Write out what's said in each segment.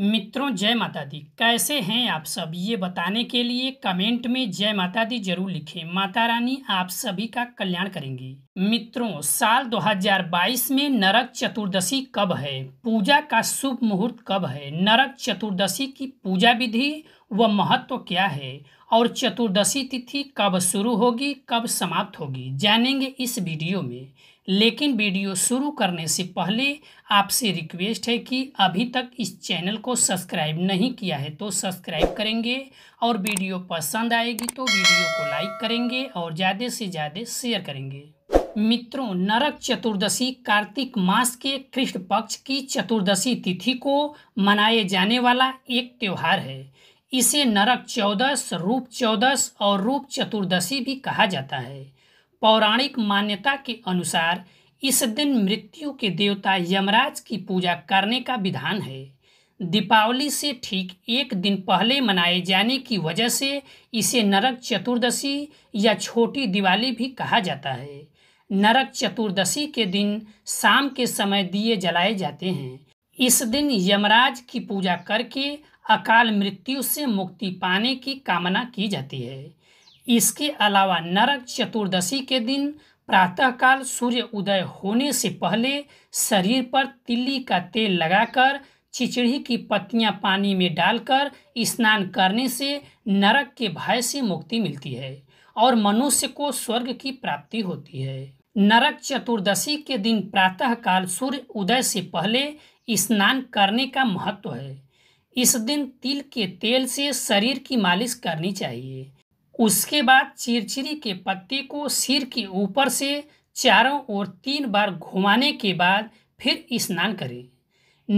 मित्रों जय माता दी कैसे हैं आप सब ये बताने के लिए कमेंट में जय माता दी जरूर लिखें माता रानी आप सभी का कल्याण करेंगी मित्रों साल 2022 में नरक चतुर्दशी कब है पूजा का शुभ मुहूर्त कब है नरक चतुर्दशी की पूजा विधि व महत्व क्या है और चतुर्दशी तिथि कब शुरू होगी कब समाप्त होगी जानेंगे इस वीडियो में लेकिन वीडियो शुरू करने से पहले आपसे रिक्वेस्ट है कि अभी तक इस चैनल को सब्सक्राइब नहीं किया है तो सब्सक्राइब करेंगे और वीडियो पसंद आएगी तो वीडियो को लाइक करेंगे और ज़्यादा से ज़्यादा शेयर करेंगे मित्रों नरक चतुर्दशी कार्तिक मास के कृष्ण पक्ष की चतुर्दशी तिथि को मनाए जाने वाला एक त्यौहार है इसे नरक चौदस रूप चौदस और रूप चतुर्दशी भी कहा जाता है पौराणिक मान्यता के अनुसार इस दिन मृत्यु के देवता यमराज की पूजा करने का विधान है दीपावली से ठीक एक दिन पहले मनाए जाने की वजह से इसे नरक चतुर्दशी या छोटी दिवाली भी कहा जाता है नरक चतुर्दशी के दिन शाम के समय दिए जलाए जाते हैं इस दिन यमराज की पूजा करके अकाल मृत्यु से मुक्ति पाने की कामना की जाती है इसके अलावा नरक चतुर्दशी के दिन प्रातःकाल सूर्य उदय होने से पहले शरीर पर तिल्ली का तेल लगाकर चिचड़ी की पत्तियां पानी में डालकर स्नान करने से नरक के भय से मुक्ति मिलती है और मनुष्य को स्वर्ग की प्राप्ति होती है नरक चतुर्दशी के दिन प्रातःकाल सूर्य उदय से पहले स्नान करने का महत्व है इस दिन तिल के तेल से शरीर की मालिश करनी चाहिए उसके बाद चिरचिरी के पत्ते को सिर के ऊपर से चारों ओर तीन बार घुमाने के बाद फिर स्नान करें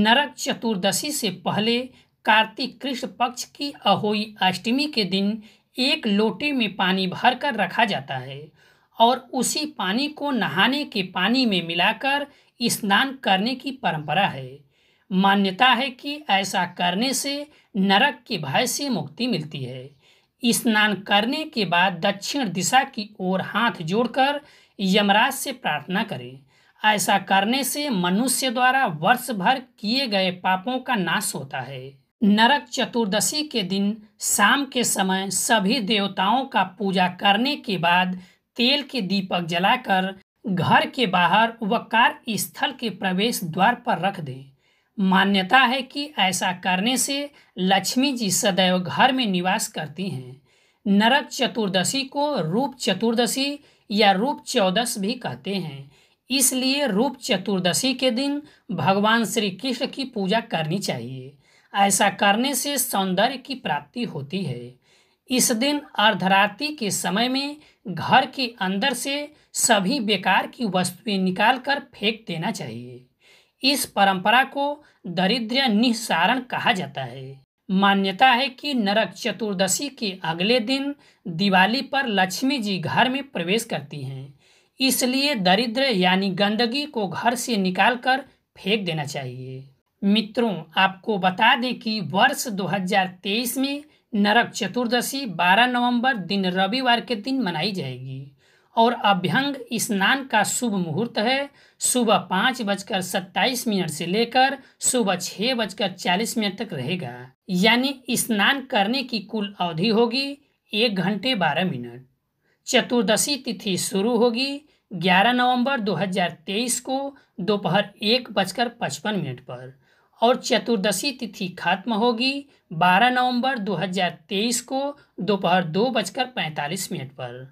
नरक चतुर्दशी से पहले कार्तिक कृष्ण पक्ष की अहोई अष्टमी के दिन एक लोटे में पानी भर कर रखा जाता है और उसी पानी को नहाने के पानी में मिलाकर स्नान करने की परंपरा है मान्यता है कि ऐसा करने से नरक के भय से मुक्ति मिलती है स्नान करने के बाद दक्षिण दिशा की ओर हाथ जोड़कर यमराज से प्रार्थना करें ऐसा करने से मनुष्य द्वारा वर्ष भर किए गए पापों का नाश होता है नरक चतुर्दशी के दिन शाम के समय सभी देवताओं का पूजा करने के बाद तेल के दीपक जलाकर घर के बाहर व कार्य स्थल के प्रवेश द्वार पर रख दें मान्यता है कि ऐसा करने से लक्ष्मी जी सदैव घर में निवास करती हैं नरक चतुर्दशी को रूप चतुर्दशी या रूप चौदस भी कहते हैं इसलिए रूप चतुर्दशी के दिन भगवान श्री कृष्ण की पूजा करनी चाहिए ऐसा करने से सौंदर्य की प्राप्ति होती है इस दिन अर्धरात्रि के समय में घर के अंदर से सभी बेकार की वस्तुएं निकालकर फेंक देना चाहिए इस परंपरा को दरिद्र निस्सारण कहा जाता है मान्यता है कि नरक चतुर्दशी के अगले दिन दिवाली पर लक्ष्मी जी घर में प्रवेश करती हैं इसलिए दरिद्र यानी गंदगी को घर से निकालकर फेंक देना चाहिए मित्रों आपको बता दें कि वर्ष 2023 में नरक चतुर्दशी 12 नवंबर दिन रविवार के दिन मनाई जाएगी और अभ्यंग स्नान का शुभ मुहूर्त है सुबह पाँच बजकर सत्ताईस मिनट से लेकर सुबह छः बजकर चालीस मिनट तक रहेगा यानी स्नान करने की कुल अवधि होगी एक घंटे बारह मिनट चतुर्दशी तिथि शुरू होगी 11 नवंबर 2023 को दोपहर एक बजकर पचपन मिनट पर और चतुर्दशी तिथि खत्म होगी 12 नवंबर 2023 को दोपहर दो बजकर पैंतालीस मिनट पर